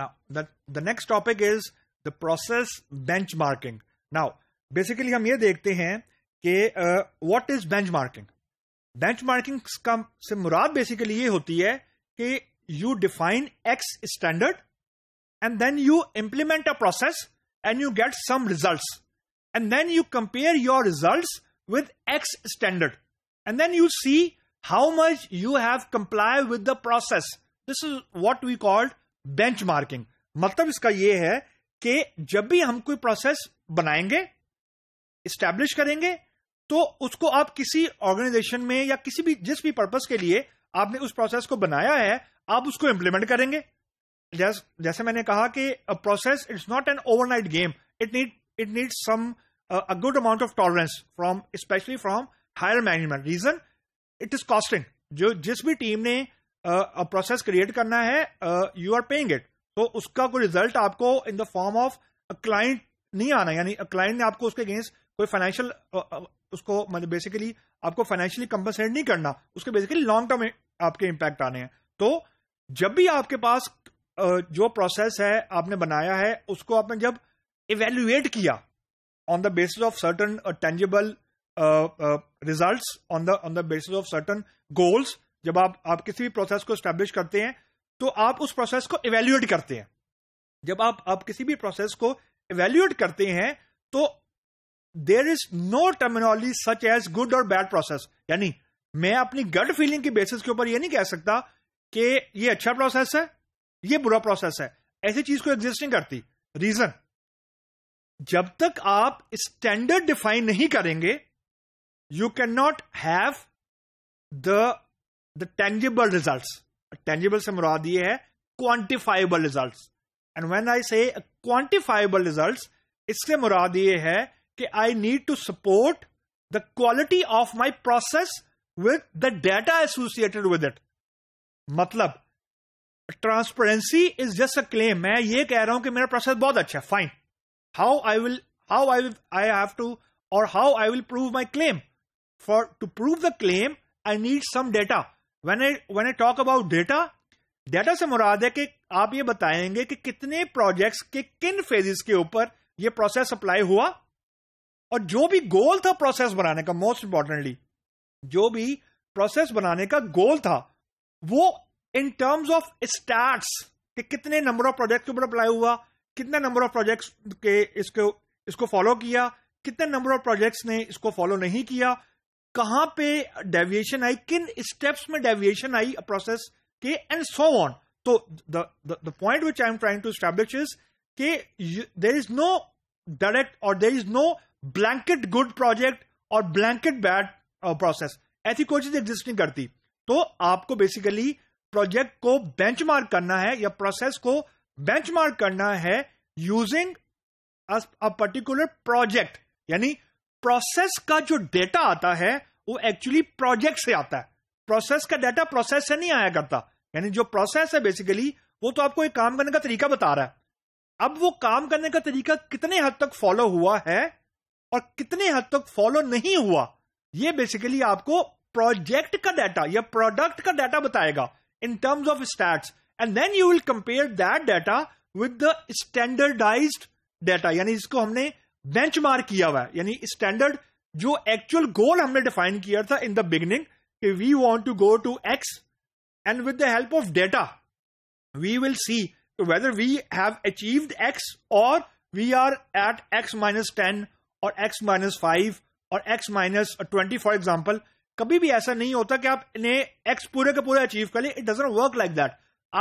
Now, the, the next topic is the process benchmarking. Now, basically, हम ये देखते हैं what is benchmarking? Benchmarking का से मुराद basically ये होती you define X standard and then you implement a process and you get some results and then you compare your results with X standard and then you see how much you have complied with the process. This is what we called benchmarking मतलब इसका यह है कि जब भी हम कोई process बनाएंगे स्टैब्लिश करेंगे तो उसको आप किसी ऑर्गेनाइजेशन में या किसी भी जिस भी पर्पज के लिए आपने उस प्रोसेस को बनाया है आप उसको इंप्लीमेंट करेंगे जैस, जैसे मैंने कहा कि process it's not an overnight game it need it need some a good amount of tolerance from specially from higher management reason it is costing जो जिस भी टीम ने प्रोसेस क्रिएट करना है यू आर पेइंग इट तो उसका कोई result आपको in the form of client नहीं आना यानी क्लाइंट ने आपको उसके अगेंस्ट कोई फाइनेंशियल उसको मतलब बेसिकली आपको फाइनेंशियली कंपनसेट नहीं करना उसके बेसिकली लॉन्ग टर्म आपके इम्पैक्ट आने हैं तो जब भी आपके पास जो प्रोसेस है आपने बनाया है उसको आपने जब इवेल्युएट किया on the basis of certain tangible result on the on the basis of certain goals जब आप आप किसी भी प्रोसेस को स्टैब्लिश करते हैं तो आप उस प्रोसेस को इवेल्युएट करते हैं जब आप आप किसी भी प्रोसेस को इवेल्युएट करते हैं तो there is no terminology such as good और बैड प्रोसेस यानी मैं अपनी गट फीलिंग के बेसिस के ऊपर यह नहीं कह सकता कि यह अच्छा प्रोसेस है ये बुरा प्रोसेस है ऐसी चीज को एग्जिस्ट नहीं करती रीजन जब तक आप स्टैंडर्ड डिफाइन नहीं करेंगे you can not have the the tangible results. tangible se murad ye quantifiable results. And when I say quantifiable results, iske murad ye hai I need to support the quality of my process with the data associated with it. Matlab, transparency is just a claim. Main ye keh raha hu ki process bahut acha Fine. How I will how I I have to or how I will prove my claim? For to prove the claim, I need some data. When I when I talk about data data से मुराद है कि आप ये बताएंगे कि कितने projects के किन फेजेस के ऊपर ये प्रोसेस अप्लाई हुआ और जो भी गोल था प्रोसेस बनाने का मोस्ट इंपॉर्टेंटली जो भी प्रोसेस बनाने का गोल था वो इन टर्म्स ऑफ स्टार्ट कि कितने नंबर ऑफ प्रोजेक्ट के ऊपर अप्लाई हुआ कितने नंबर ऑफ प्रोजेक्ट्स के इसको इसको फॉलो किया कितने नंबर ऑफ प्रोजेक्ट्स ने इसको फॉलो नहीं किया कहां पे डेविएशन आई किन स्टेप्स में डेविएशन आई प्रोसेस के एंड सो ऑन तो the point which I am trying to establish is के देर इज नो डायरेक्ट और there is no blanket good project और ब्लैंकेट बैड प्रोसेस ऐसी कोई चीज एग्जिस्ट नहीं करती तो आपको बेसिकली प्रोजेक्ट को बेंचमार्क करना है या प्रोसेस को बेंचमार्क करना है यूजिंग अ पर्टिकुलर प्रोजेक्ट यानी प्रोसेस का जो डेटा आता है वो एक्चुअली प्रोजेक्ट से आता है प्रोसेस का डेटा प्रोसेस से नहीं आया करता यानी जो प्रोसेस है बेसिकली वो तो आपको एक काम करने का तरीका बता रहा है अब वो काम करने का तरीका कितने हद तक फॉलो हुआ है और कितने हद तक फॉलो नहीं हुआ ये बेसिकली आपको प्रोजेक्ट का डाटा या प्रोडक्ट का डाटा बताएगा in terms of stats and then you will compare that data with the standardised data यानी इसको हमने मार्क किया हुआ है यानी स्टैंडर्ड जो एक्चुअल गोल हमने डिफाइन किया था इन द बिगिनिंग कि we want to go to X and with the help of data we will see whether we have achieved X और we are at X minus ten और X minus five और X minus twenty for example कभी भी ऐसा नहीं होता कि आप इन्हें एक्स पूरे का पूरा अचीव कर ले it doesn't work like that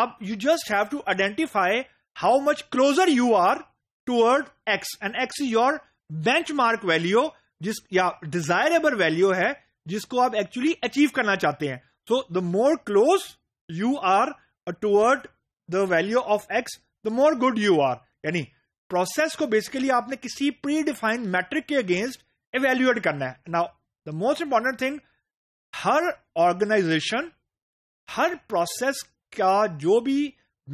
आप you just have to identify how much closer you are toward X and X is your benchmark value जिस या डिजायरेबल वैल्यू है जिसको आप एक्चुअली अचीव करना चाहते हैं so the more close you are toward the value of X the more good you are यानी process को बेसिकली आपने किसी प्री डिफाइंड मैट्रिक के अगेंस्ट इवेल्युएट करना है now the most important thing हर ऑर्गेनाइजेशन हर प्रोसेस का जो भी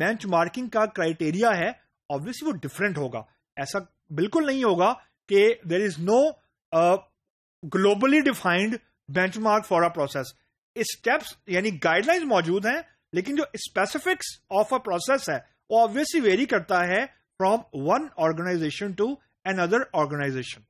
बेंच मार्किंग का क्राइटेरिया है ऑब्वियसली वो डिफरेंट होगा ऐसा बिल्कुल नहीं होगा कि there is no globally defined benchmark for a process steps यानी गाइडलाइंस मौजूद हैं लेकिन जो स्पेसिफिक्स ऑफ अ प्रोसेस है वो ऑब्वियसली वेरी करता है from one organisation to another organisation